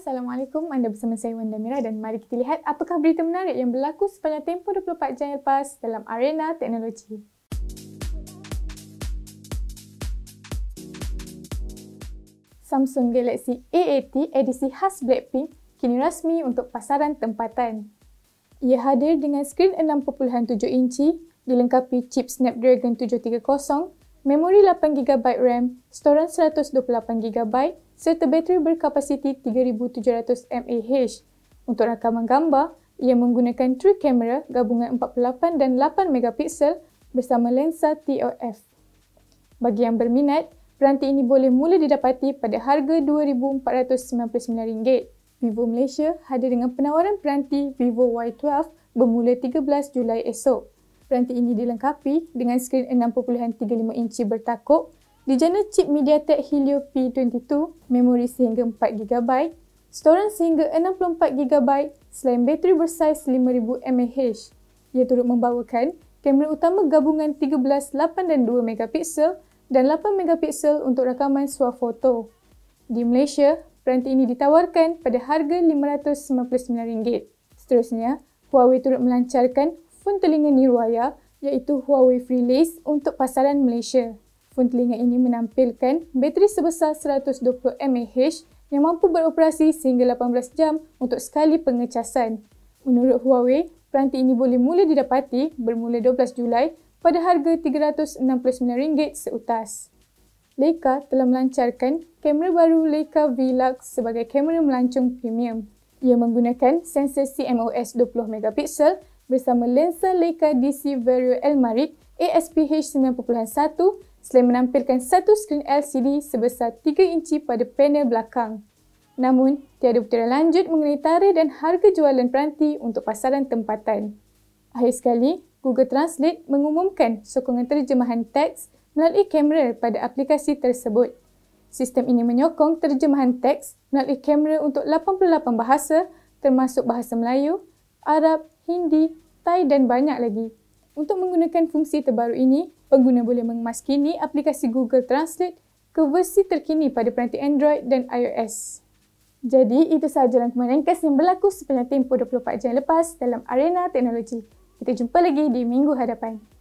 Assalamualaikum. Anda bersama saya Wanda Mira dan mari kita lihat apakah berita menarik yang berlaku sepanjang tempoh 24 jam lepas dalam arena teknologi. Samsung Galaxy A80 edisi khas Blackpink kini rasmi untuk pasaran tempatan. Ia hadir dengan skrin 6.7 inci, dilengkapi chip Snapdragon 730, memori 8GB RAM, storan 128GB, serta bateri berkapasiti 3700 mAh. Untuk rakaman gambar, ia menggunakan true camera gabungan 48 dan 8 megapiksel bersama lensa TOF. Bagi yang berminat, peranti ini boleh mula didapati pada harga RM2,499. Vivo Malaysia hadir dengan penawaran peranti Vivo Y12 bermula 13 Julai esok. Peranti ini dilengkapi dengan skrin 6.35 inci bertakuk di jana chip MediaTek Helio P22, memori sehingga 4GB, storan sehingga 64GB selain bateri bersaiz 5000mAh. Ia turut membawakan kamera utama gabungan 13, 8 dan 2 megapiksel dan 8 megapiksel untuk rakaman suar foto. Di Malaysia, peranti ini ditawarkan pada harga RM599. Seterusnya, Huawei turut melancarkan fon telinga nirwaya iaitu Huawei Freelace untuk pasaran Malaysia telefon telinga ini menampilkan bateri sebesar 120mAh yang mampu beroperasi sehingga 18 jam untuk sekali pengecasan. Menurut Huawei, peranti ini boleh mula didapati bermula 12 Julai pada harga RM369 seutas. Leica telah melancarkan kamera baru Leica V-Lux sebagai kamera melancung premium. Ia menggunakan sensor CMOS 20MP bersama lensa Leica DC Vario Elmarik ASPH selain menampilkan satu skrin LCD sebesar 3 inci pada panel belakang. Namun, tiada butiran lanjut mengenai tarikh dan harga jualan peranti untuk pasaran tempatan. Akhir sekali, Google Translate mengumumkan sokongan terjemahan teks melalui kamera pada aplikasi tersebut. Sistem ini menyokong terjemahan teks melalui kamera untuk 88 bahasa termasuk bahasa Melayu, Arab, Hindi, Thai dan banyak lagi. Untuk menggunakan fungsi terbaru ini, pengguna boleh mengemaskini aplikasi Google Translate ke versi terkini pada peranti Android dan iOS. Jadi, itu sahaja rangkuman ringkas yang berlaku sepanjang tempoh 24 jam lepas dalam arena teknologi. Kita jumpa lagi di minggu hadapan.